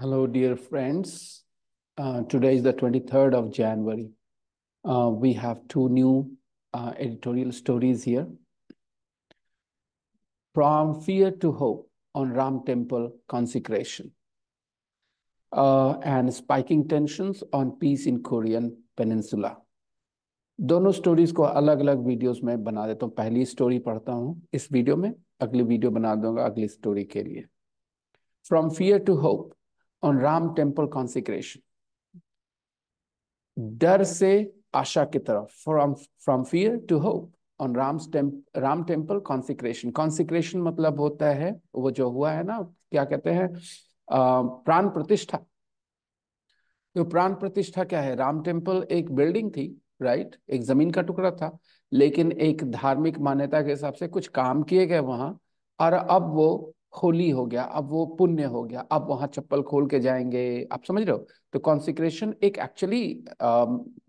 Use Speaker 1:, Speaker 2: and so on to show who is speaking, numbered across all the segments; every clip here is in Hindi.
Speaker 1: Hello, dear friends. Uh, today is the 23rd of January. Uh, we have two new uh, editorial stories here. From Fear to Hope on Ram Temple Consecration uh, and Spiking Tensions on Peace in Korean Peninsula. दोनों स्टोरीज को अलग अलग वीडियोस में बना देता हूँ पहली स्टोरी पढ़ता हूँ इस वीडियो में अगली वीडियो बना दूंगा अगली स्टोरी के लिए from fear to hope on Ram temple consecration. se Asha ki taraf, from, from fear to hope on Ram's temp, Ram temple consecration. Consecration matlab hota hai, wo jo hua hai na, kya क्या कहते हैं प्राण प्रतिष्ठा तो प्राण प्रतिष्ठा क्या है राम टेम्पल एक बिल्डिंग थी राइट एक जमीन का टुकड़ा था लेकिन एक धार्मिक मान्यता के हिसाब से कुछ काम किए गए वहां और अब वो होली हो गया अब वो पुण्य हो गया अब वहां चप्पल खोल के जाएंगे आप समझ रहे हो तो कॉन्सिक्रेशन एक एक्चुअली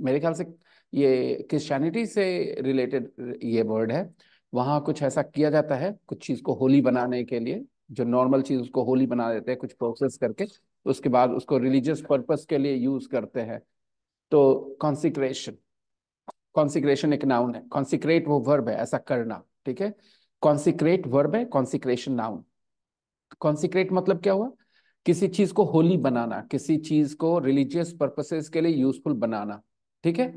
Speaker 1: मेरे ख्याल से ये क्रिश्चियनिटी से रिलेटेड ये वर्ड है वहाँ कुछ ऐसा किया जाता है कुछ चीज़ को होली बनाने के लिए जो नॉर्मल चीज़ उसको होली बना देते हैं कुछ प्रोसेस करके उसके बाद उसको रिलीजियस पर्पस के लिए यूज़ करते हैं तो कॉन्सिक्रेशन कॉन्सिक्रेशन एक नाउन है कॉन्सिक्रेट वो वर्ब है ऐसा करना ठीक है कॉन्सिक्रेट वर्ब है कॉन्सिक्रेशन नाउन कॉन्सिक्रेट मतलब क्या हुआ किसी चीज को होली बनाना किसी चीज को रिलीजियस पर्पसेस के लिए यूजफुल बनाना ठीक है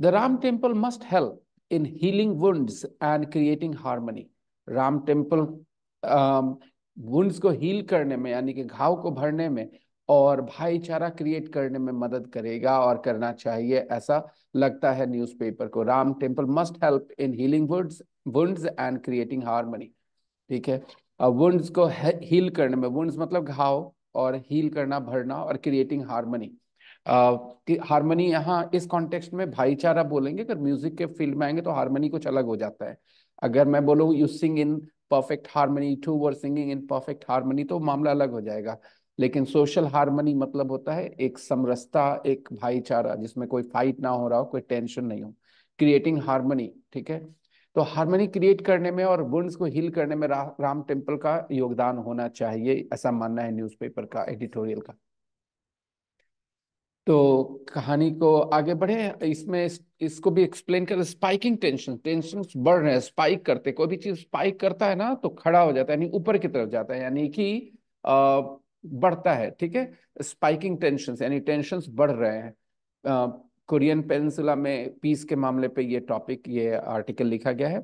Speaker 1: the Ram temple must help in healing wounds and creating harmony Ram temple wounds को हील करने में यानी कि घाव को भरने में और भाईचारा क्रिएट करने में मदद करेगा और करना चाहिए ऐसा लगता है न्यूज़पेपर को Ram temple must help in healing wounds and creating harmony ठीक है अब वुंड्स को हील करने में वुंड्स मतलब घाव और हील करना भरना और क्रिएटिंग हारमोनी हारमोनी यहाँ इस कॉन्टेक्स्ट में भाईचारा बोलेंगे अगर म्यूजिक के फील्ड में आएंगे तो हारमोनी कुछ अलग हो जाता है अगर मैं बोलूँ you sing in perfect harmony to were singing in perfect harmony तो मामला अलग हो जाएगा लेकिन सोशल हारमोनी मतलब होता है एक समरसता एक भाईचारा जिसमें कोई फाइट ना हो रहा हो कोई टेंशन नहीं हो क्रिएटिंग हारमोनी ठीक है तो हारमोनी क्रिएट करने में और वुंड्स को हील करने में रा, राम टेम्पल का योगदान होना चाहिए ऐसा मानना है न्यूज़पेपर का एडिटोरियल का तो कहानी को आगे बढ़े इसमें इस, इसको भी एक्सप्लेन कर स्पाइकिंग टेंशन टेंशन बढ़ रहे हैं स्पाइक करते कोई भी चीज स्पाइक करता है ना तो खड़ा हो जाता है यानी ऊपर की तरफ जाता है यानी कि बढ़ता है ठीक है स्पाइकिंग टेंशन यानी टेंशन बढ़ रहे हैं कोरियन पेनसुला में पीस के मामले पे ये टॉपिक ये आर्टिकल लिखा गया है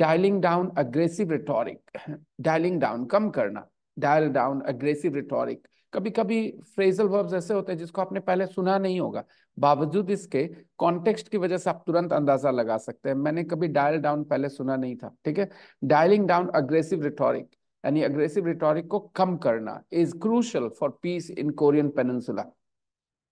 Speaker 1: dialling down aggressive rhetoric dialling down कम करना डायल डाउन अग्रेसिव रिटोरिक कभी कभी फ्रेजल वर्ब्स ऐसे होते हैं जिसको आपने पहले सुना नहीं होगा बावजूद इसके कॉन्टेक्स्ट की वजह से आप तुरंत अंदाजा लगा सकते हैं मैंने कभी डायल डाउन पहले सुना नहीं था ठीक है डायलिंग डाउन अग्रेसिव रिटोरिक यानी अग्रेसिव रिटोरिक को कम करना is crucial for peace in Korean peninsula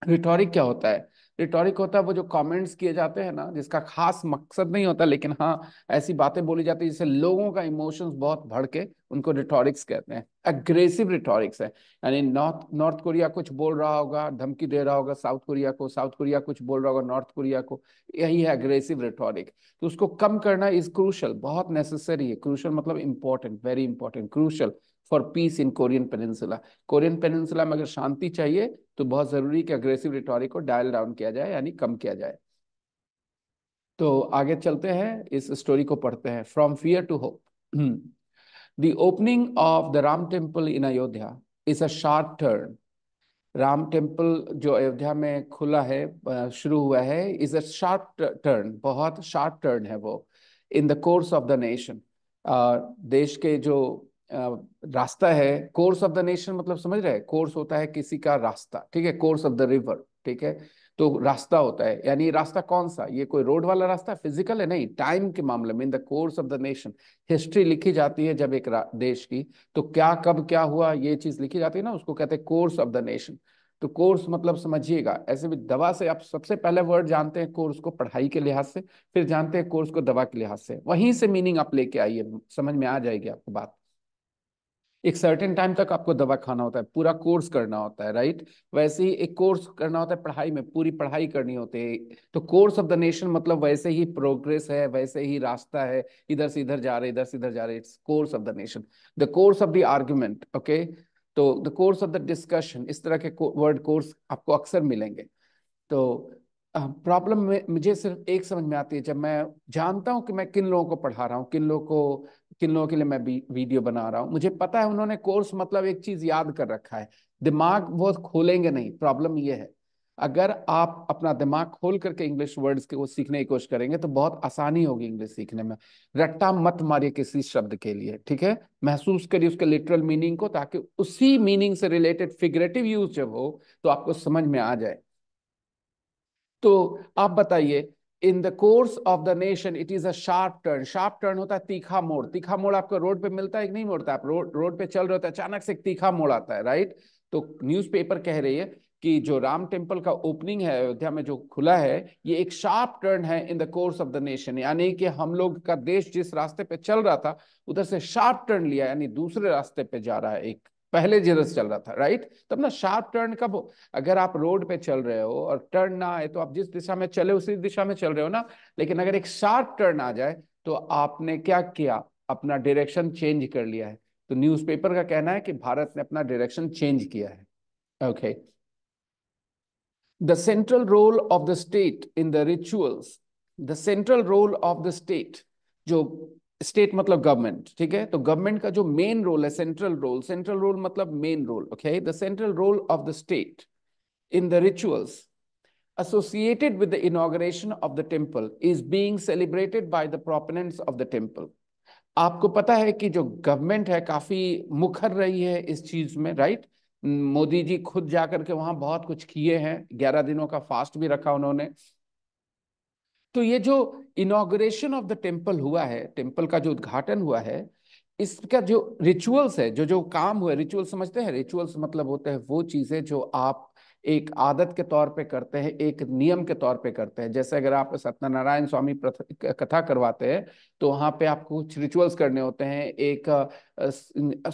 Speaker 1: rhetoric क्या होता है रिटोरिक होता है वो जो कमेंट्स किए जाते हैं ना जिसका खास मकसद नहीं होता लेकिन हाँ ऐसी बातें बोली जाती है जिससे लोगों का इमोशंस बहुत भड़ के उनको रिटोरिक्स कहते हैं अग्रेसिव रिटोरिक्स है यानी नॉर्थ नॉर्थ कोरिया कुछ बोल रहा होगा धमकी दे रहा होगा साउथ कोरिया को साउथ कोरिया कुछ बोल रहा होगा नॉर्थ कोरिया को यही है अग्रेसिव रिटोरिक तो उसको कम करना इज क्रूशल बहुत नेसेसरी है क्रूशल मतलब important very important crucial for peace in Korean peninsula Korean peninsula में अगर शांति चाहिए तो बहुत जरूरी कि अग्रेसिव रिटोरिक को डायल डाउन किया जाए यानी कम किया जाए तो आगे चलते हैं इस स्टोरी को पढ़ते हैं from fear to hope the opening of the Ram temple in Ayodhya is a sharp turn Ram temple जो अयोध्या में खुला है शुरू हुआ है इज अ शार्प टर्न बहुत शार्प टर्न है वो in the course of the nation देश के जो रास्ता है कोर्स ऑफ द नेशन मतलब समझ रहे कोर्स होता है किसी का रास्ता ठीक है कोर्स ऑफ द रिवर ठीक है तो रास्ता होता है यानी रास्ता कौन सा ये कोई रोड वाला रास्ता फिजिकल है नहीं टाइम के मामले में in the course of the nation history लिखी जाती है जब एक देश की तो क्या कब क्या हुआ ये चीज लिखी जाती है ना उसको कहते हैं कोर्स ऑफ द नेशन तो कोर्स मतलब समझिएगा ऐसे भी दवा से आप सबसे पहले वर्ड जानते हैं कोर्स को पढ़ाई के लिहाज से फिर जानते हैं कोर्स को दवा के लिहाज से वहीं से मीनिंग आप लेके आइए समझ में आ जाएगी आपको बात एक सर्टेन टाइम तक आपको दवा खाना होता है पूरा कोर्स करना होता है राइट वैसे ही एक कोर्स करना होता है पढ़ाई में पूरी पढ़ाई करनी होती है तो कोर्स ऑफ द नेशन मतलब वैसे ही प्रोग्रेस है वैसे ही रास्ता है इधर से इधर जा रहे इधर से इधर जा रहे it's course of the nation the course of the argument okay तो the course of the discussion इस तरह के वर्ड कोर्स आपको अक्सर मिलेंगे तो प्रॉब्लम में मुझे सिर्फ एक समझ में आती है जब मैं जानता हूँ कि मैं किन लोगों को पढ़ा रहा हूँ किन लोगों को किन लोगों के लिए मैं वीडियो बना रहा हूँ मुझे पता है उन्होंने कोर्स मतलब एक चीज याद कर रखा है दिमाग वो खोलेंगे नहीं प्रॉब्लम ये है अगर आप अपना दिमाग खोल करके इंग्लिश वर्ड्स के वो सीखने की कोशिश करेंगे तो बहुत आसानी होगी इंग्लिश सीखने में रट्टा मत मारिए किसी शब्द के लिए ठीक है महसूस करिए उसके लिटरल मीनिंग को ताकि उसी मीनिंग से रिलेटेड फिगरेटिव यूज जब हो तो आपको समझ में आ जाए तो आप बताइए in the course of the nation it is a sharp turn sharp turn होता है तीखा मोड़ तीखा मोड़ आपको रोड पे मिलता है कि नहीं मोड़ता आप रोड रोड पे चल रहे होता तो है अचानक से तीखा मोड़ आता है राइट तो न्यूज कह रही है कि जो राम टेम्पल का ओपनिंग है अयोध्या में जो खुला है ये एक शार्प टर्न है in the course of the nation यानी कि हम लोग का देश जिस रास्ते पे चल रहा था उधर से शार्प टर्न लिया यानी दूसरे रास्ते पे जा रहा है एक पहले जीरोस चल रहा था राइट तो अपना शार्प टर्न कब अगर आप रोड पे चल रहे हो और टर्न ना आए तो आप जिस दिशा में चले उसी दिशा में चल रहे हो ना लेकिन अगर एक शार्प टर्न आ जाए तो आपने क्या किया अपना डायरेक्शन चेंज कर लिया है तो न्यूज़पेपर का कहना है कि भारत ने अपना डायरेक्शन चेंज किया है okay the central role of the state in the rituals the central role of the state जो स्टेट मतलब गवर्नमेंट ठीक है तो गवर्नमेंट का जो मेन रोल है सेंट्रल रोल सेंट्रल रोल मतलब main role okay the central role of the state in the rituals associated with the inauguration of the temple is being celebrated by the proponents of the temple. आपको पता है कि जो गवर्नमेंट है काफी मुखर रही है इस चीज में राइट मोदी जी खुद जाकर के वहां बहुत कुछ किए हैं ग्यारह दिनों का फास्ट भी रखा उन्होंने तो ये जो इनोग्रेशन ऑफ द टेम्पल हुआ है टेम्पल का जो उद्घाटन हुआ है इसका जो रिचुअल्स है जो जो काम हुआ रिचुअल समझते हैं रिचुअल्स मतलब होते हैं वो चीजें जो आप एक आदत के तौर पे करते हैं एक नियम के तौर पे करते हैं जैसे अगर आप सत्यनारायण स्वामी कथा करवाते हैं तो वहां पे आपको कुछ रिचुअल्स करने होते हैं एक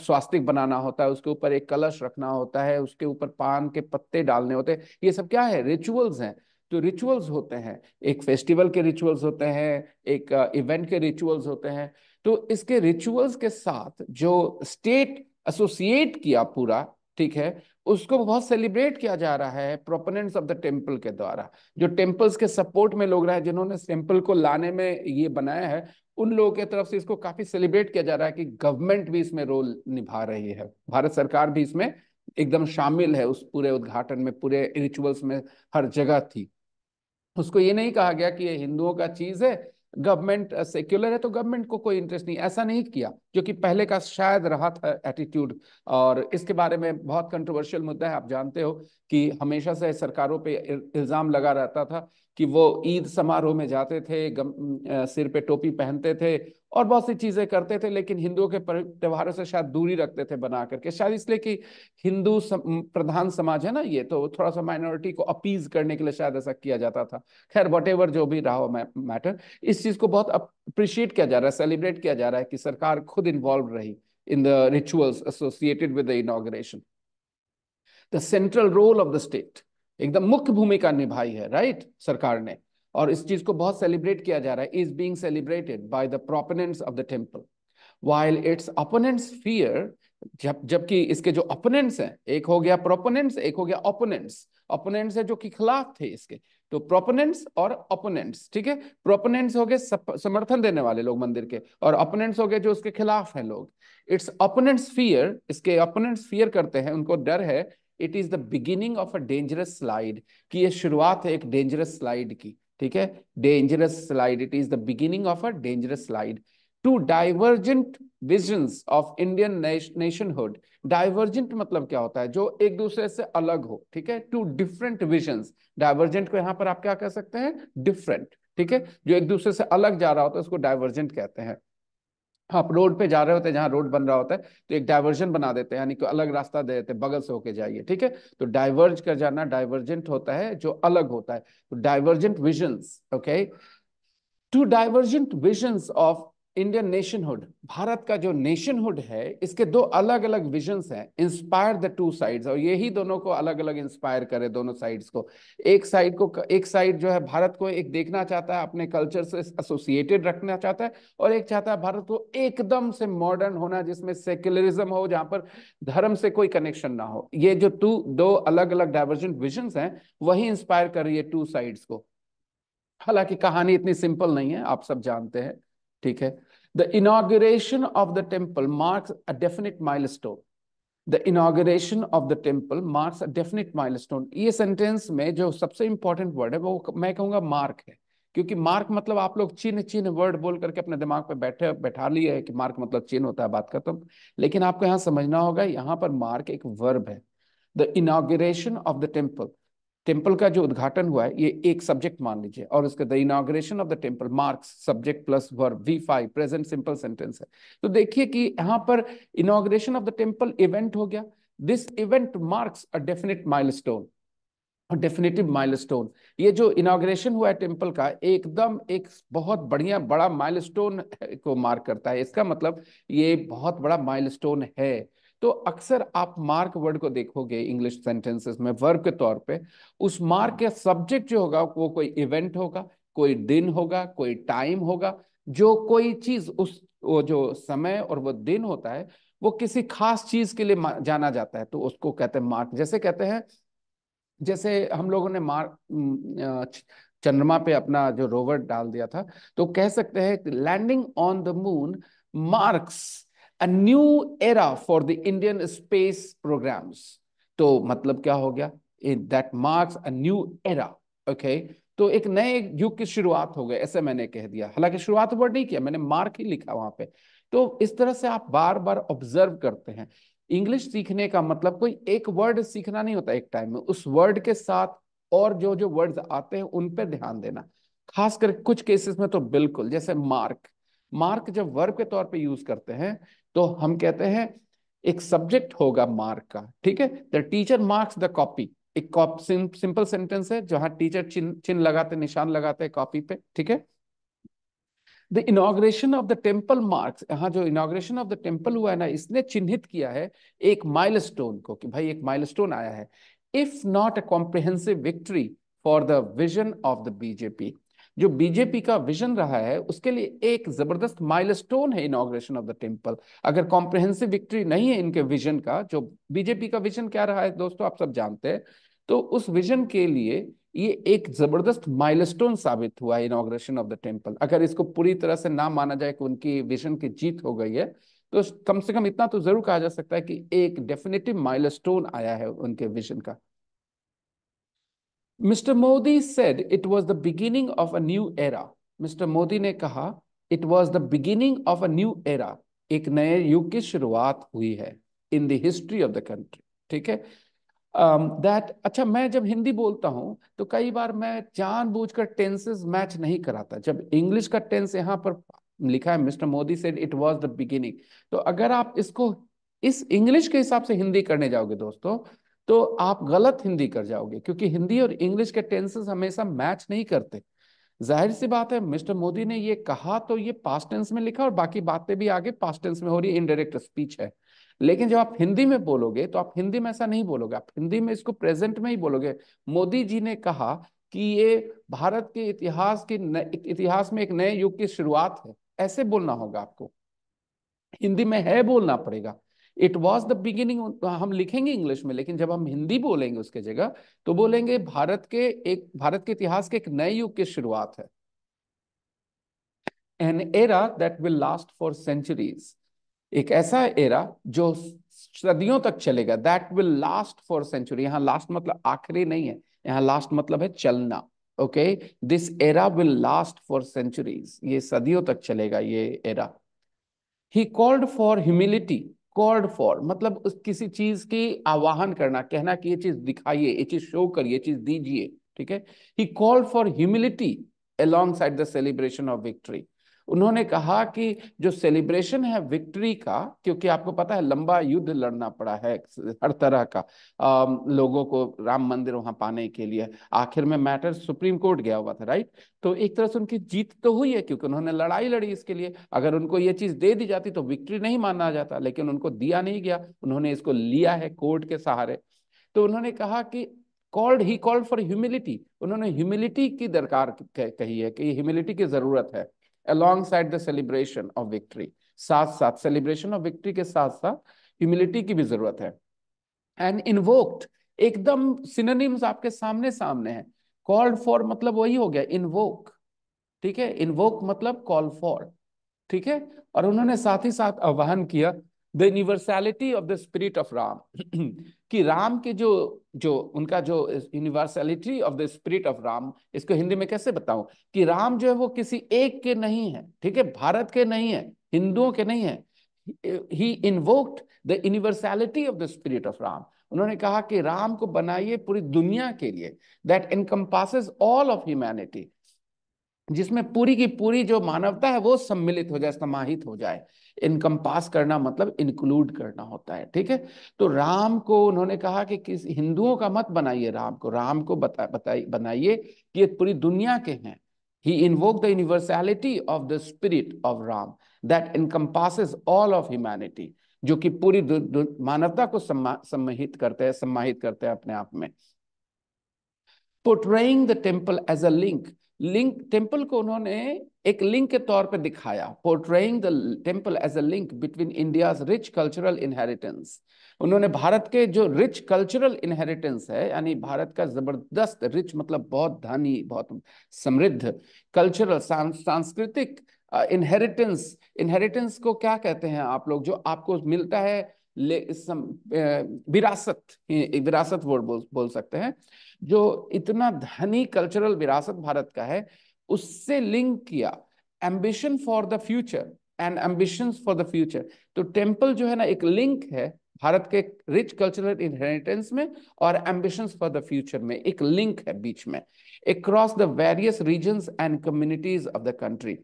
Speaker 1: स्वास्तिक बनाना होता है उसके ऊपर एक कलश रखना होता है उसके ऊपर पान के पत्ते डालने होते हैं ये सब क्या है रिचुअल्स हैं जो तो रिचुअल्स होते हैं एक फेस्टिवल के रिचुअल्स होते हैं एक इवेंट uh, के रिचुअल्स होते हैं तो इसके रिचुअल्स के साथ जो स्टेट एसोसिएट किया पूरा ठीक है उसको बहुत सेलिब्रेट किया जा रहा है प्रोपोनेंट्स ऑफ द टेम्पल के द्वारा जो टेम्पल्स के सपोर्ट में लोग रहे जिन्होंने टेम्पल को लाने में ये बनाया है उन लोगों की तरफ से इसको काफी सेलिब्रेट किया जा रहा है कि गवर्नमेंट भी इसमें रोल निभा रही है भारत सरकार भी इसमें एकदम शामिल है उस पूरे उद्घाटन में पूरे रिचुअल्स में हर जगह थी उसको ये नहीं कहा गया कि ये हिंदुओं का चीज है गवर्नमेंट सेक्युलर है तो गवर्नमेंट को कोई इंटरेस्ट नहीं ऐसा नहीं किया जो कि पहले का शायद रहा था एटीट्यूड और इसके बारे में बहुत कंट्रोवर्शियल मुद्दा है आप जानते हो कि हमेशा से सरकारों पे इल्ज़ाम लगा रहता था कि वो ईद समारोह में जाते थे गम, सिर पे टोपी पहनते थे और बहुत सी चीज़ें करते थे लेकिन हिंदुओं के त्योहारों से शायद दूरी रखते थे बना करके शायद इसलिए कि हिंदू सम, प्रधान समाज है ना ये तो थोड़ा सा माइनॉरिटी को अपीज करने के लिए शायद ऐसा किया जाता था खैर वट जो भी रहा हो मैटर इस चीज़ को बहुत अप्रिशिएट किया जा रहा है सेलिब्रेट किया जा रहा है कि सरकार खुद इन्वॉल्व रही in the rituals associated with the inauguration. The central role of the state एकदम मुख्य भूमिका निभाई है राइट right? सरकार ने और इस चीज को बहुत सेलिब्रेट किया जा रहा है is being celebrated by the proponents of the temple while its opponents fear जब जबकि इसके जो अपोनेंट्स हैं एक हो गया प्रोपोनेंट्स एक हो गया ओपोनेंट्स ओपोनेंट्स है जो कि खिलाफ थे इसके तो प्रोपोनेंट्स और अपोनेंट्स ठीक है प्रोपोनेंट्स हो गए समर्थन देने वाले लोग मंदिर के और अपोनेंट्स हो गए जो उसके खिलाफ हैं लोग इट्स अपोनेंट्स फियर इसके अपोनेंट्स फियर करते हैं उनको डर है it is the beginning of a dangerous slide कि ये शुरुआत है एक डेंजरस स्लाइड की ठीक है dangerous slide it is the beginning of a dangerous slide to divergent visions of Indian nationhood divergent मतलब क्या होता है जो एक दूसरे से अलग हो ठीक है टू डिफरेंट विजन डाइवर्जेंट को यहाँ पर आप क्या कह सकते हैं डिफरेंट ठीक है जो एक दूसरे से अलग जा रहा होता है उसको डाइवर्जेंट कहते हैं आप रोड पे जा रहे होते हैं जहां रोड बन रहा होता है तो एक डायवर्जन बना देते हैं यानी कि अलग रास्ता दे देते हैं बगल से होके जाइए ठीक है तो डाइवर्ज कर जाना डाइवर्जेंट होता है जो अलग होता है तो divergent visions okay two divergent visions of Indian nationhood भारत का जो नेशनहुड है इसके दो अलग अलग विजन्स हैं इंस्पायर द टू साइड्स और यही दोनों को अलग अलग इंस्पायर करे दोनों साइड्स को एक साइड को एक साइड जो है भारत को एक देखना चाहता है अपने कल्चर से एसोसिएटेड रखना चाहता है और एक चाहता है भारत को एकदम से मॉडर्न होना जिसमें सेक्युलरिज्म हो जहाँ पर धर्म से कोई कनेक्शन ना हो ये जो टू दो अलग अलग डाइवर्जेंट विजन्स हैं वही इंस्पायर कर रही है टू साइड्स को हालांकि कहानी इतनी सिंपल नहीं है आप सब जानते हैं ठीक है the inauguration of the temple marks a definite stone the inauguration of the temple marks a definite stone ये सेंटेंस में जो सबसे इंपॉर्टेंट वर्ड है वो मैं कहूंगा मार्क है क्योंकि मार्क मतलब आप लोग चिन्ह चिन्ह वर्ड बोल करके अपने दिमाग पे बैठे बैठा लिए है कि मार्क मतलब चिन्ह होता है बात खत्म तो, लेकिन आपको यहाँ समझना होगा यहाँ पर मार्क एक वर्ब है the inauguration of the temple temple का जो उद्घाटन हुआ है ये एक सब्जेक्ट मान लीजिए और उसका the inauguration of the temple marks subject plus verb V five present simple sentence है तो देखिए कि यहाँ पर inauguration of the temple event हो गया this event marks a definite stone definitive milestone ये जो इनाग्रेशन हुआ है टेम्पल का एकदम एक बहुत बढ़िया बड़ा माइलस्टोन को मार्क करता है इसका मतलब ये बहुत बड़ा माइलस्टोन है तो अक्सर आप मार्क वर्ड को देखोगे इंग्लिश सेंटेंसेस में वर्ब के तौर पे उस मार्क के हम्म। सब्जेक्ट जो होगा वो कोई इवेंट होगा कोई दिन होगा कोई टाइम होगा जो कोई चीज उस वो जो समय और वो दिन होता है वो किसी खास चीज के लिए जाना जाता है तो उसको कहते हैं मार्क जैसे कहते हैं जैसे हम लोगों ने मार्क चंद्रमा पे अपना जो रोवर डाल दिया था तो कह सकते हैं landing on the moon marks a new era for the Indian space programs तो मतलब क्या हो गया that marks a new era okay तो एक नए युग की शुरुआत हो गई ऐसे मैंने कह दिया हालांकि शुरुआत वर्ड नहीं किया मैंने मार्क ही लिखा वहां पे तो इस तरह से आप बार बार ऑब्जर्व करते हैं इंग्लिश सीखने का मतलब कोई एक वर्ड सीखना नहीं होता एक टाइम में उस वर्ड के साथ और जो जो वर्ड्स आते हैं उन पर ध्यान देना खासकर कुछ केसेस में तो बिल्कुल जैसे मार्क मार्क जब वर्ब के तौर पर यूज करते हैं तो हम कहते हैं एक सब्जेक्ट होगा मार्क का ठीक है the teacher marks the copy एक सिंपल सेंटेंस है जहां टीचर चिन्ह चिन्ह लगाते निशान लगाते हैं कॉपी पे ठीक है the inauguration of the temple marks यहाँ जो इनोग्रेशन ऑफ द टेम्पल हुआ है ना इसने चिन्हित किया है एक माइल को कि भाई एक माइल आया है if not a comprehensive victory for the vision of the BJP जो बीजेपी का विजन रहा है उसके लिए एक जबरदस्त माइलस्टोन है इनोग्रेशन ऑफ द टेम्पल अगर कॉम्प्रिहेंसिव विक्ट्री नहीं है इनके विजन का जो बीजेपी का विजन क्या रहा है दोस्तों आप सब जानते हैं तो उस विजन के लिए ये एक जबरदस्त माइलस्टोन साबित हुआ है इनोग्रेशन ऑफ द टेम्पल अगर इसको पूरी तरह से ना माना जाए कि उनकी विजन की जीत हो गई है तो कम से कम इतना तो जरूर कहा जा सकता है कि एक डेफिनेटिव माइलस्टोन आया है उनके विजन का Mr. Modi said it was the beginning of a new era. Mr. Modi ने कहा it was the beginning of a new era. एक नए युग की शुरुआत हुई है in the history of the country. ठीक है दैट um, अच्छा मैं जब हिंदी बोलता हूँ तो कई बार मैं जानबूझकर टेंसेस मैच नहीं कराता जब इंग्लिश का टेंस यहाँ पर लिखा है mister Modi said it was the beginning तो अगर आप इसको इस इंग्लिश के हिसाब से हिंदी करने जाओगे दोस्तों तो आप गलत हिंदी कर जाओगे क्योंकि हिंदी और इंग्लिश के टेंसेस हमेशा मैच नहीं करते जाहिर सी बात है मिस्टर मोदी ने ये कहा तो ये पास्ट टेंस में लिखा और बाकी बातें भी आगे पास्ट टेंस में हो रही है इनडायरेक्ट स्पीच है लेकिन जब आप हिंदी में बोलोगे तो आप हिंदी में ऐसा नहीं बोलोगे आप हिंदी में इसको प्रेजेंट में ही बोलोगे मोदी जी ने कहा कि ये भारत के इतिहास के इतिहास में एक नए युग की शुरुआत है ऐसे बोलना होगा आपको हिंदी में है बोलना पड़ेगा इट वॉज द बिगिनिंग हम लिखेंगे इंग्लिश में लेकिन जब हम हिंदी बोलेंगे उसके जगह तो बोलेंगे भारत के एक भारत के इतिहास के एक नए युग की शुरुआत है an era that will last for centuries एक ऐसा एरा जो सदियों तक चलेगा that will last for century यहाँ लास्ट मतलब आखिरी नहीं है यहाँ लास्ट मतलब है चलना okay this era will last for centuries ये सदियों तक चलेगा ये era he called for humility called for मतलब उस किसी चीज की आवाहन करना कहना कि ये चीज दिखाइए ये चीज शो करिए चीज दीजिए ठीक है he called for humility alongside the celebration of victory उन्होंने कहा कि जो सेलिब्रेशन है विक्ट्री का क्योंकि आपको पता है लंबा युद्ध लड़ना पड़ा है हर तरह का आ, लोगों को राम मंदिर वहां पाने के लिए आखिर में मैटर सुप्रीम कोर्ट गया हुआ था राइट तो एक तरह से उनकी जीत तो हुई है क्योंकि उन्होंने लड़ाई लड़ी इसके लिए अगर उनको ये चीज दे दी जाती तो विक्ट्री नहीं माना जाता लेकिन उनको दिया नहीं गया उन्होंने इसको लिया है कोर्ट के सहारे तो उन्होंने कहा कि called he called for humility उन्होंने ह्यूमिलिटी की दरकार कही है कि ह्यूमिलिटी की जरूरत है alongside the celebration of victory साथ साथ सेलिब्रेशन ऑफ विक्ट्री के साथ साथ ह्यूमिलिटी की भी जरूरत है एंड इनवोक्ड एकदम सिनोनिम्स आपके सामने सामने हैं कॉल्ड फॉर मतलब वही हो गया इनवोक ठीक है इनवोक मतलब कॉल फॉर ठीक है और उन्होंने साथ ही साथ आह्वान किया the universality of the spirit of Ram कि राम के जो जो उनका जो universality of the spirit of Ram इसको हिंदी में कैसे बताऊं कि राम जो है वो किसी एक के नहीं है ठीक है भारत के नहीं है हिंदुओं के नहीं है he invoked the universality of the spirit of Ram उन्होंने कहा कि राम को बनाइए पूरी दुनिया के लिए that encompasses all of humanity जिसमें पूरी की पूरी जो मानवता है वो सम्मिलित हो जाए समाहित हो जाए इनकम पास करना मतलब इंक्लूड करना होता है ठीक है तो राम को उन्होंने कहा कि किस हिंदुओं का मत बनाइए राम को राम को बता बताइए बनाइए कि ये पूरी दुनिया के हैं he invoke the universality of the spirit of Ram that encompass all of humanity जो कि पूरी मानवता को सम्मित करते हैं सम्माहित करते हैं अपने आप में portraying the temple as a link link temple को उन्होंने एक लिंक के तौर पर दिखाया portraying the temple as a link between India rich cultural inheritance उन्होंने भारत के जो रिच कल्चरल इनहेरिटेंस है यानी भारत का जबरदस्त रिच मतलब बहुत धनी बहुत समृद्ध कल्चरल सांस्कृतिक इनहेरिटेंस uh, इनहेरिटेंस को क्या कहते हैं आप लोग जो आपको मिलता है सम, विरासत विरासत वर्ड बोल, बोल सकते हैं जो इतना धनी कल्चरल विरासत भारत का है उससे लिंक किया ambition for the future and ambition for the future तो टेम्पल जो है ना एक लिंक है भारत के रिच कल्चरल इनहेरिटेंस में और एम्बिशन फॉर द फ्यूचर में एक लिंक है बीच में across the various region and communities of the country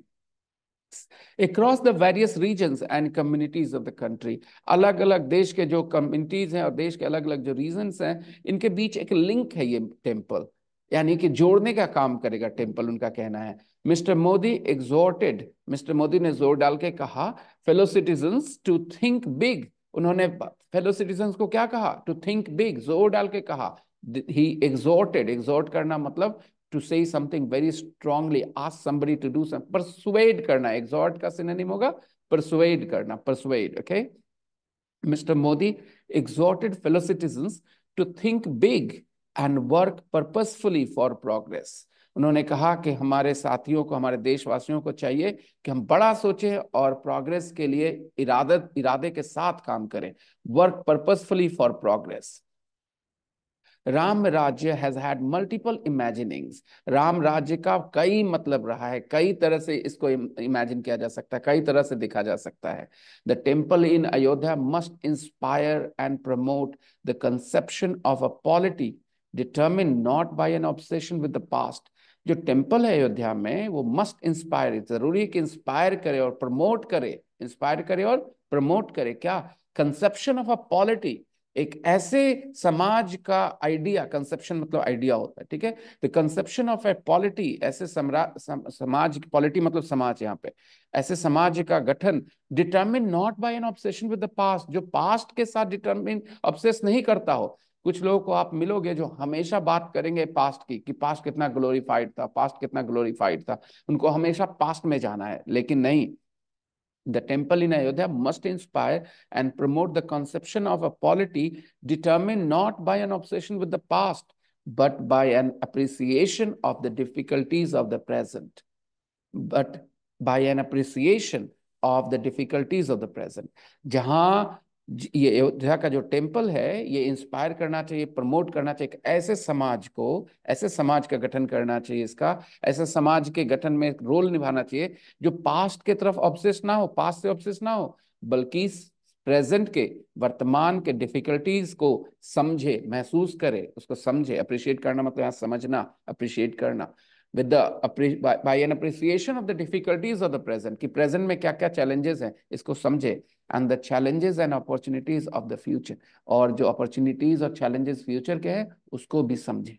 Speaker 1: across the various regions and communities of the country अलग अलग देश के जो कम्युनिटीज हैं और देश के अलग अलग जो regions हैं इनके बीच एक लिंक है ये टेम्पल यानी कि जोड़ने का काम करेगा टेम्पल उनका कहना है mister Modi exhorted Mr Modi ने जोर डाल के कहा fellow citizen to think big उन्होंने फेलो सिटीजन को क्या कहा टू थिंक बिग जोर डाल के कहा ही एग्जॉर्टेड एग्जॉर्ट करना मतलब to say something very strongly ask somebody to do some persuade करना एग्जॉर्ट का सिनोनिम होगा परसुएड करना persuade okay Mr Modi exhorted fellow citizen to think big and work purposefully for progress उन्होंने कहा कि हमारे साथियों को हमारे देशवासियों को चाहिए कि हम बड़ा सोचें और प्रोग्रेस के लिए इरादत इरादे के साथ काम करें work purposefully for progress Ram Rajya has had multiple imaginings Ram Rajya का कई मतलब रहा है कई तरह से इसको इमेजिन किया जा सकता है कई तरह से देखा जा सकता है the temple in Ayodhya must inspire and promote the conception of a polity determine not by an obsession with the past जो टेम्पल है अयोध्या में वो मस्ट इंस्पायर जरूरी है कि इंस्पायर करे और प्रमोट करे इंस्पायर करे और प्रमोट करे क्या कंसेप्शन ऑफ अ पॉलिटी एक ऐसे समाज का आइडिया कंसेप्शन मतलब आइडिया होता है ठीक है the conception of a polity ऐसे सम, समाज की पॉलिटी मतलब समाज यहाँ पे ऐसे समाज का गठन determine not by an obsession with the past जो पास्ट के साथ डिटर्मिन ऑब्सेस नहीं करता हो कुछ लोगों को आप मिलोगे जो हमेशा बात करेंगे पास्ट की कि पास्ट कितना ग्लोरीफाइड था पास्ट कितना ग्लोरीफाइड था उनको हमेशा पास्ट में जाना है लेकिन नहीं The temple in Ayodhya must inspire and promote the conception of a polity determined not by an obsession with the past, but by an appreciation of the difficulties of the present. But by an appreciation of the difficulties of the present. जहां ये अयोध्या का जो टेम्पल है ये इंस्पायर करना चाहिए प्रमोट करना चाहिए ऐसे समाज को ऐसे समाज का गठन करना चाहिए इसका ऐसे समाज के गठन में एक रोल निभाना चाहिए जो पास्ट के तरफ ऑब्सेस ना हो पास्ट से ऑब्सेस ना हो बल्कि प्रेजेंट के वर्तमान के डिफिकल्टीज को समझे महसूस करे उसको समझे अप्रिशिएट करना मतलब यहाँ समझना अप्रिशिएट करना with the by an appreciation of the difficulties of the present कि प्रेजेंट में क्या क्या चैलेंजेस हैं इसको समझे and the challenges and opportunities of the future और जो अपॉर्चुनिटीज और चैलेंजेस फ्यूचर के हैं उसको भी समझे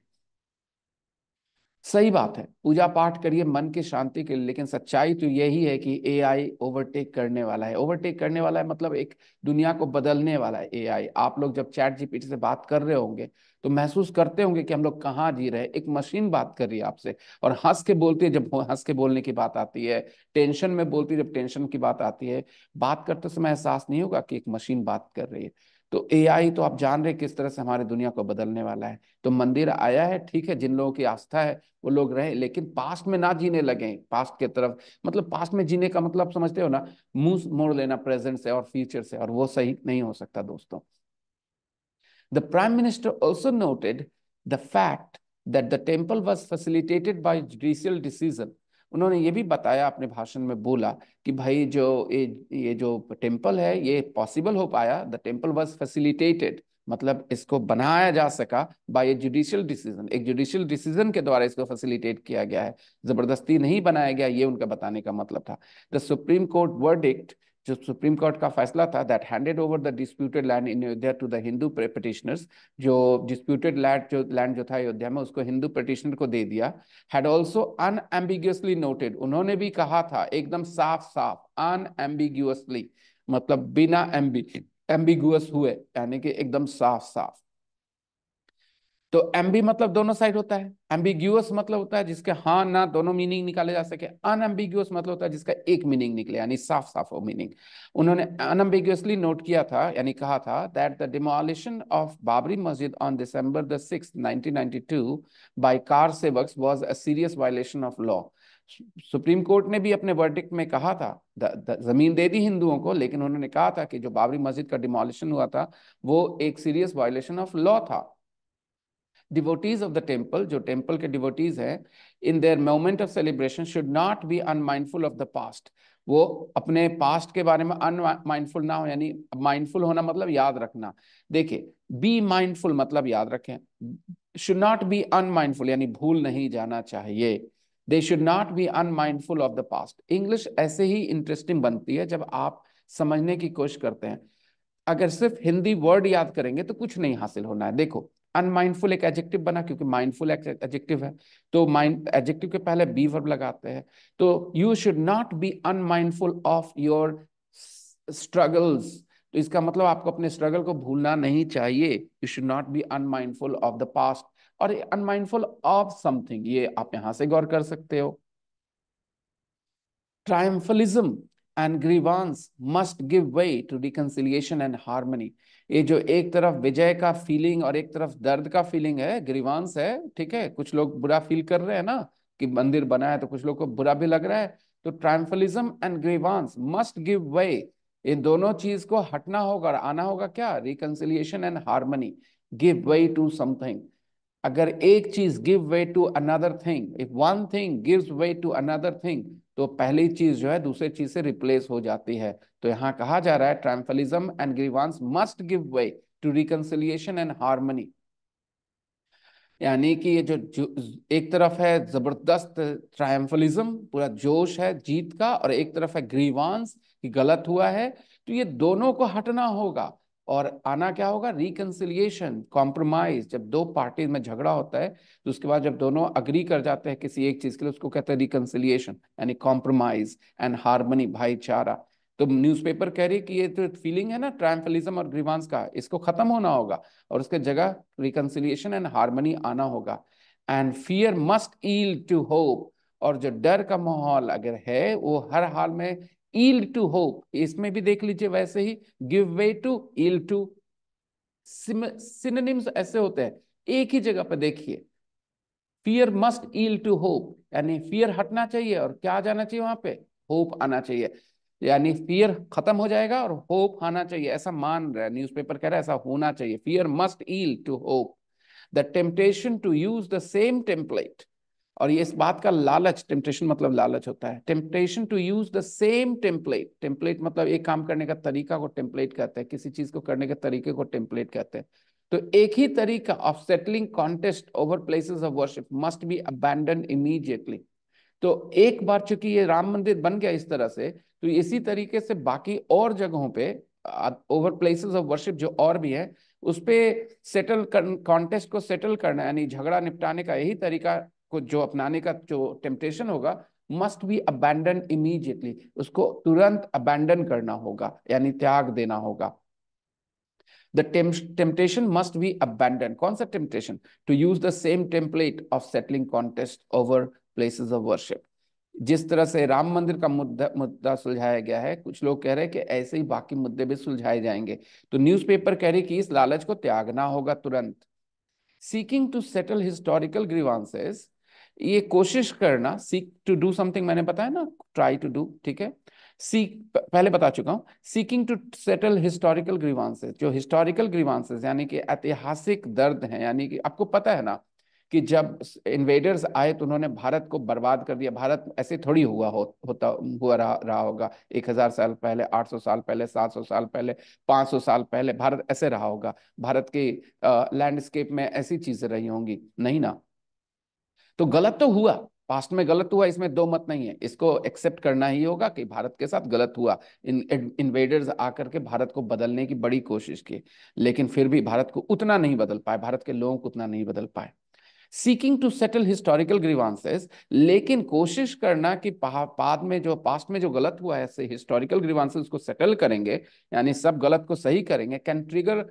Speaker 1: सही बात है पूजा पाठ करिए मन की शांति के लिए लेकिन सच्चाई तो यही है कि एआई ओवरटेक करने वाला है ओवरटेक करने वाला है मतलब एक दुनिया को बदलने वाला है एआई आप लोग जब चैट जीपीटी से बात कर रहे होंगे तो महसूस करते होंगे कि हम लोग कहाँ जी रहे एक मशीन बात कर रही है आपसे और हंस के बोलती है जब हंस के बोलने की बात आती है टेंशन में बोलती है जब टेंशन की बात आती है बात करते समय एहसास नहीं होगा कि एक मशीन बात कर रही है तो एआई तो आप जान रहे किस तरह से हमारे दुनिया को बदलने वाला है तो मंदिर आया है ठीक है जिन लोगों की आस्था है वो लोग रहे लेकिन पास्ट में ना जीने लगे पास्ट के तरफ मतलब पास्ट में जीने का मतलब समझते हो ना मुंह मोड़ लेना प्रेजेंट से और फ्यूचर से और वो सही नहीं हो सकता दोस्तों the prime minister also noted the fact that the temple was facilitated by judicial decision उन्होंने ये भी बताया अपने भाषण में बोला कि भाई जो ये ये जो टेम्पल है ये पॉसिबल हो पाया द टेम्पल वॉज फैसिलिटेटेड मतलब इसको बनाया जा सका बाय ए जुडिशियल डिसीजन एक जुडिशियल डिसीजन के द्वारा इसको फैसिलिटेट किया गया है जबरदस्ती नहीं बनाया गया ये उनका बताने का मतलब था द सुप्रीम कोर्ट वर्डिक्ट जो सुप्रीम कोर्ट का फैसला था that handed over the disputed land in Ayodhya to the Hindu petitioners जो डिस्प्यूटेड लैंड जो लैंड जो था अयोध्या में उसको हिंदू पटिशनर को दे दिया हैड ऑल्सो अनएम्बिगुअसली नोटेड उन्होंने भी कहा था एकदम साफ साफ अनएम्बिगुअसली मतलब बिना एम्बिगुअस हुए यानी कि एकदम साफ साफ तो एम्बी मतलब दोनों साइड होता है एम्बिग्यूअस मतलब होता है जिसके हाँ ना दोनों मीनिंग निकाले जा सके अनएम्बिग्यूअस मतलब होता है जिसका एक मीनिंग निकले यानी साफ साफ हो मीनिंग उन्होंने अनएम्बिग्यूअसली नोट किया था यानी कहा था that the demolition of Babri Masjid on December the six by kar sevaks was a serious violation of law Supreme Court ने भी अपने वर्डिक्ट में कहा था द, द, जमीन दे दी हिंदुओं को लेकिन उन्होंने कहा था कि जो बाबरी मस्जिद का डिमोलिशन हुआ था वो एक सीरियस वायलेशन ऑफ लॉ था devotees ऑफ द टेम्पल जो टेम्पल के डिवोटीज है in their moment of celebration should not be unmindful of the past. वो अपने पास्ट के बारे में अनमाइंडफुल ना हो यानी माइंडफुल होना मतलब याद रखना देखिए बी माइंडफुल मतलब याद रखें शुड नॉट बी अनमाइंडफुल यानी भूल नहीं जाना चाहिए they should not be unmindful of the past English ऐसे ही इंटरेस्टिंग बनती है जब आप समझने की कोशिश करते हैं अगर सिर्फ हिंदी वर्ड याद करेंगे तो कुछ नहीं हासिल होना है देखो अनमाइंडफुल एक एडजेक्टिव बना क्योंकि माइंडफुल एक एडजेक्टिव है तो माइंड एडजेक्टिव के पहले बी वर्ब लगाते हैं तो you should not be unmindful of your struggles तो इसका मतलब आपको अपने स्ट्रगल को भूलना नहीं चाहिए you should not be unmindful of the past और अनमाइंडफुल ऑफ समथिंग ये आप यहां से गौर कर सकते हो triumphalism and grievance must give way to reconciliation and harmony. ये जो एक तरफ विजय का फीलिंग और एक तरफ दर्द का फीलिंग है ग्रीवांश है ठीक है कुछ लोग बुरा फील कर रहे हैं ना कि मंदिर बना है तो कुछ लोग को बुरा भी लग रहा है तो triumphalism and grievance must give way इन दोनों चीज को हटना होगा और आना होगा क्या reconciliation and harmony give way to something अगर एक चीज give way to another thing if one thing gives way to another thing तो पहली चीज जो है दूसरी चीज से रिप्लेस हो जाती है तो यहाँ कहा जा रहा है triumphalism and grievance must give way to reconciliation and harmony यानी कि ये जो एक तरफ है जबरदस्त ट्रायम्फलिज्म पूरा जोश है जीत का और एक तरफ है ग्रीवांस कि गलत हुआ है तो ये दोनों को हटना होगा और आना क्या होगा रिकनसिलियेशन कॉम्प्रोमाइज जब दो पार्टीज में झगड़ा होता है तो उसके बाद जब दोनों अग्री कर जाते हैं किसी एक चीज के लिए उसको कहते हैं रिकनसिलियेशन यानी कॉम्प्रोमाइज एंड हारमोनी भाईचारा तो न्यूज़पेपर कह रही है कि ये तो फीलिंग है ना ट्रायम्फलिज्म और ग्रीवांस का इसको खत्म होना होगा और उसके जगह रिकनसिलियेशन एंड हारमोनी आना होगा and fear must yield to hope और जो डर का माहौल अगर है वो हर हाल में ईल टू होप इसमें भी देख लीजिए वैसे ही give way to yield to synonyms ऐसे होते हैं एक ही जगह पर देखिए fear must yield to hope यानी फियर हटना चाहिए और क्या जाना चाहिए वहां पे होप आना चाहिए यानी फियर खत्म हो जाएगा और होप आना चाहिए ऐसा मान रहा है न्यूज़पेपर कह रहा है ऐसा होना चाहिए fear must yield to hope the temptation to use the same template और ये इस बात का लालच टेम्पटेशन मतलब लालच होता है temptation to use the same template template मतलब एक काम करने का तरीका को टेम्पलेट कहते हैं किसी चीज को करने के तरीके को टेम्पलेट कहते हैं तो एक ही तरीका of settling contest over places of worship must be abandon immediately तो एक बार चूंकि ये राम मंदिर बन गया इस तरह से तो इसी तरीके से बाकी और जगहों पे ओवर प्लेसेस ऑफ वर्शिप जो और भी है उस पर सेटल कॉन्टेस्ट को सेटल करना यानी झगड़ा निपटाने का यही तरीका को जो अपनाने का जो टेम्पटेशन होगा मस्ट बी अबैंडन इमीजिएटली उसको तुरंत अबैंडन करना होगा यानी त्याग देना होगा the temptation must be abandoned. कौन सा temptation to use the same template of settling contest over places of worship जिस तरह से राम मंदिर का मुद्दा मुद्दा सुलझाया गया है कुछ लोग कह रहे हैं कि ऐसे ही बाकी मुद्दे भी सुलझाए जाएंगे तो न्यूज़पेपर कह रही कि इस लालच को त्यागना होगा तुरंत seeking to settle historical grievances ये कोशिश करना सीक टू डू समथिंग मैंने बताया ना ट्राई टू डू ठीक है सीक पहले बता चुका हूँ seeking to settle historical grievances जो हिस्टोरिकल ग्रीवांसेस यानी कि ऐतिहासिक दर्द हैं यानी कि आपको पता है ना कि जब इन्वेडर्स आए तो उन्होंने भारत को बर्बाद कर दिया भारत ऐसे थोड़ी हुआ हो, होता हुआ रहा, रहा होगा एक हजार साल पहले आठ सौ साल पहले सात सौ साल पहले पांच सौ साल पहले भारत ऐसे रहा होगा भारत के लैंडस्केप में ऐसी चीजें रही होंगी नहीं ना तो गलत तो हुआ पास्ट में गलत हुआ इसमें दो मत नहीं है इसको एक्सेप्ट करना ही होगा कि भारत के साथ गलत हुआ इन इन्वेडर्स आकर के भारत को बदलने की बड़ी कोशिश की लेकिन फिर भी भारत को उतना नहीं बदल पाए भारत के लोगों को उतना नहीं बदल पाए seeking to settle historical grievances लेकिन कोशिश करना कि बाद में जो पास्ट में जो गलत हुआ है ऐसे हिस्टोरिकल ग्रीवांसेस को सेटल करेंगे यानी सब गलत को सही करेंगे can trigger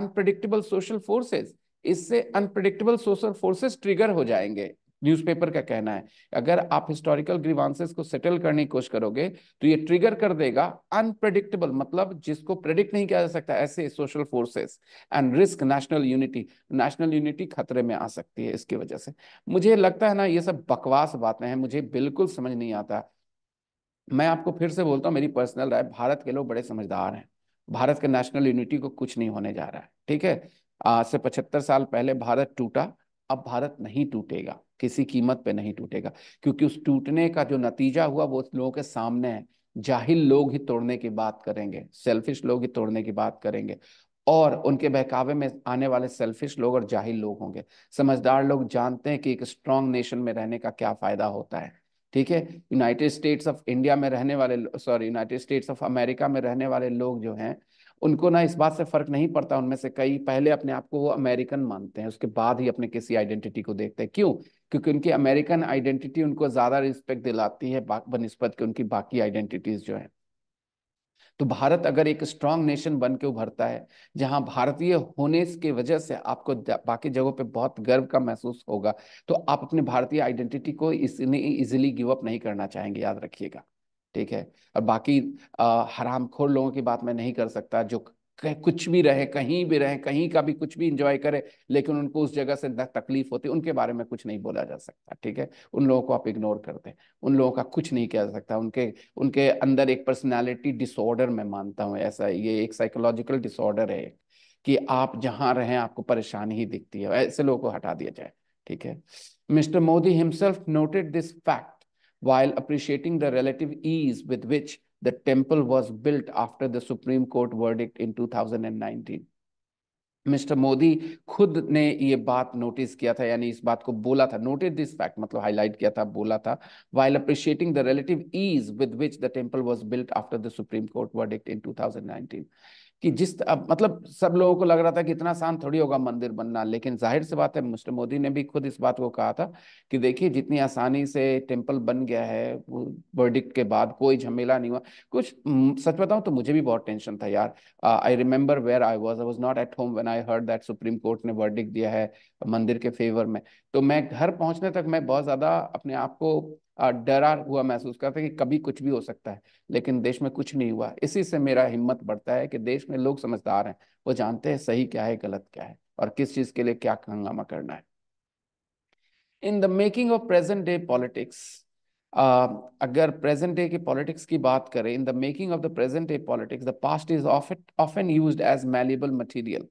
Speaker 1: unpredictable social forces इससे अनप्रडिक्टेबल सोशल फोर्सेस ट्रिगर हो जाएंगे न्यूज़पेपर का कहना है अगर आप हिस्टोरिकल ग्रीवांसेस को सेटल करने की कोशिश करोगे तो ये ट्रिगर कर देगा अनप्रेडिक्टेबल मतलब जिसको प्रेडिक्ट नहीं किया जा सकता ऐसे social forces and risk national unity national unity खतरे में आ सकती है इसकी वजह से मुझे लगता है ना ये सब बकवास बातें हैं मुझे बिल्कुल समझ नहीं आता मैं आपको फिर से बोलता हूँ मेरी पर्सनल राय भारत के लोग बड़े समझदार हैं भारत के नेशनल यूनिटी को कुछ नहीं होने जा रहा है ठीक है आज से पचहत्तर साल पहले भारत टूटा अब भारत नहीं टूटेगा किसी कीमत पे नहीं टूटेगा क्योंकि उस टूटने का जो नतीजा हुआ वो लोगों के सामने है जाहिल लोग ही तोड़ने की बात करेंगे सेल्फिश लोग ही तोड़ने की बात करेंगे और उनके बहकावे में आने वाले सेल्फिश लोग और जाहिल लोग होंगे समझदार लोग जानते हैं कि एक स्ट्रांग नेशन में रहने का क्या फायदा होता है ठीक है यूनाइटेड स्टेट्स ऑफ इंडिया में रहने वाले sorry United States of America में रहने वाले लोग जो हैं उनको ना इस बात से फर्क नहीं पड़ता उनमें से कई पहले अपने आप को वो अमेरिकन मानते हैं उसके बाद ही अपने किसी आइडेंटिटी को देखते हैं क्यों क्योंकि उनकी अमेरिकन आइडेंटिटी उनको ज्यादा रिस्पेक्ट दिलाती है बनस्पत के उनकी बाकी आइडेंटिटीज जो है तो भारत अगर एक स्ट्रांग नेशन बन के उभरता है जहां भारतीय होने की वजह से आपको बाकी जगहों पे बहुत गर्व का महसूस होगा तो आप अपने भारतीय आइडेंटिटी को इसने इजिली गिव अप नहीं करना चाहेंगे याद रखिएगा ठीक है और बाकी हरामखोर हराम खोर लोगों की बात मैं नहीं कर सकता जो कुछ भी रहे कहीं भी रहे कहीं का भी कुछ भी इंजॉय करे लेकिन उनको उस जगह से तकलीफ होती उनके बारे में कुछ नहीं बोला जा सकता ठीक है उन लोगों को आप इग्नोर कर दे उन लोगों का कुछ नहीं किया जा सकता उनके उनके अंदर एक पर्सनैलिटी डिसऑर्डर मैं मानता हूँ ऐसा ये एक साइकोलॉजिकल डिसऑर्डर है कि आप जहाँ रहें आपको परेशानी ही दिखती है ऐसे लोगों को हटा दिया जाए ठीक है mister Modi himself noted this fact while appreciating the relative ease with which the temple was built after the Supreme Court verdict in 2019. Mister Modi खुद ने ये बात नोटिस किया था यानी इस बात को बोला था नोटेड दिस फैक्ट मतलब हाईलाइट किया था बोला था while appreciating the relative ease with which the temple was built after the Supreme Court verdict in 2019 कि जिस अब मतलब सब लोगों को लग रहा था कि इतना आसान थोड़ी होगा मंदिर बनना लेकिन जाहिर से बात है मिस्टर मोदी ने भी खुद इस बात को कहा था कि देखिए जितनी आसानी से टेंपल बन गया है वर्डिक्ट के बाद कोई झमेला नहीं हुआ कुछ सच बताऊं तो मुझे भी बहुत टेंशन था यार I remember where I was I was not at home when I heard that Supreme Court ने वर्डिक दिया है मंदिर के फेवर में तो मैं घर पहुंचने तक मैं बहुत ज्यादा अपने आप को डरा हुआ महसूस करते हैं कि कभी कुछ भी हो सकता है लेकिन देश में कुछ नहीं हुआ इसी से मेरा हिम्मत बढ़ता है कि देश में लोग समझदार हैं वो जानते हैं सही क्या है गलत क्या है और किस चीज के लिए क्या हंगामा करना है in the making of present day politics अगर प्रेजेंट डे की पॉलिटिक्स की बात करें in the making of the present day politics the past is of often use as malleable material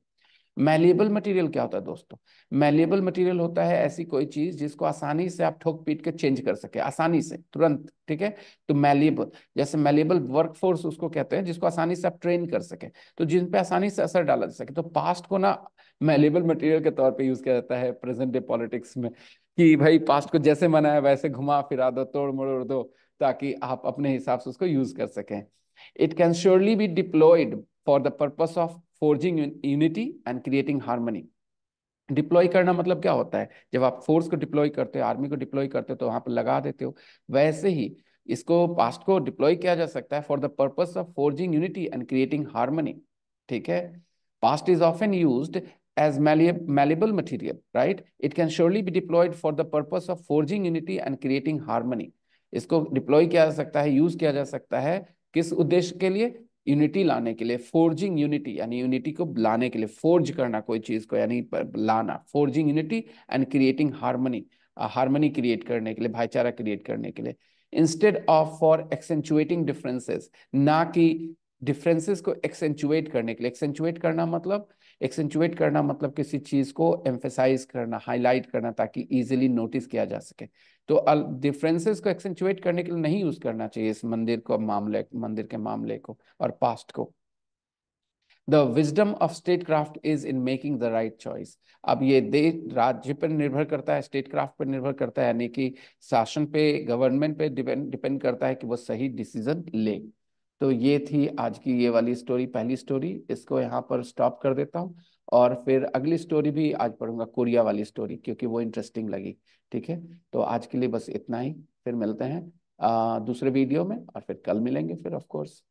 Speaker 1: malleable material क्या होता है दोस्तों मैलेबल मटेरियल होता है ऐसी कोई चीज जिसको आसानी से आप ठोक पीट के चेंज कर सके आसानी से तुरंत ठीक है तो मैलेबल जैसे मैलेबल वर्कफोर्स उसको कहते हैं जिसको आसानी से आप ट्रेन कर सके तो जिन पे आसानी से असर डाला जा सके तो पास्ट को ना मैलेबल मटीरियल के तौर पर यूज किया जाता है प्रेजेंट डे पॉलिटिक्स में कि भाई पास्ट को जैसे मना वैसे घुमा फिरा दो तोड़ मोड़ दो ताकि आप अपने हिसाब से उसको यूज कर सकें it can surely be deployed for the purpose of forging unity and creating harmony deploy करना मतलब क्या होता है जब आप फोर्स को डिप्लॉय करते हो आर्मी को डिप्लॉय करते हो तो वहां पर लगा देते हो वैसे ही इसको पास्ट को डिप्लॉय किया जा सकता है for the purpose of forging unity and creating harmony ठीक है past is often use as malleable material right it can surely be deployed for the purpose of forging unity and creating harmony इसको डिप्लॉय किया जा सकता है यूज किया जा सकता है किस उद्देश्य के लिए यूनिटी लाने के लिए फोर्जिंग यूनिटी यानी यूनिटी को लाने के लिए फोर्ज करना कोई चीज को यानी लाना forging unity and creating harmony harmony create करने के लिए भाईचारा क्रिएट करने के लिए instead of for accentuating differences ना कि डिफरेंसेस को एक्सेंचुएट करने के लिए एक्सेंचुएट करना मतलब एक्सेंचुएट करना मतलब किसी चीज को एम्फेसाइज करना हाईलाइट करना ताकि इजिली नोटिस किया जा सके तो डिफरेंसेस को एक्सेंचुएट करने के लिए नहीं यूज करना चाहिए इस मंदिर को मामले मंदिर के मामले को और पास्ट को the wisdom of statecraft is in making the right choice अब ये देश राज्य पर निर्भर करता है स्टेट क्राफ्ट पर निर्भर करता है यानी कि शासन पे गवर्नमेंट पे डिपेंड डिपेंड करता है कि वो सही डिसीजन ले तो ये थी आज की ये वाली स्टोरी पहली स्टोरी इसको यहाँ पर स्टॉप कर देता हूँ और फिर अगली स्टोरी भी आज पढ़ूंगा कोरिया वाली स्टोरी क्योंकि वो इंटरेस्टिंग लगी ठीक है तो आज के लिए बस इतना ही फिर मिलते हैं आ, दूसरे वीडियो में और फिर कल मिलेंगे फिर ऑफकोर्स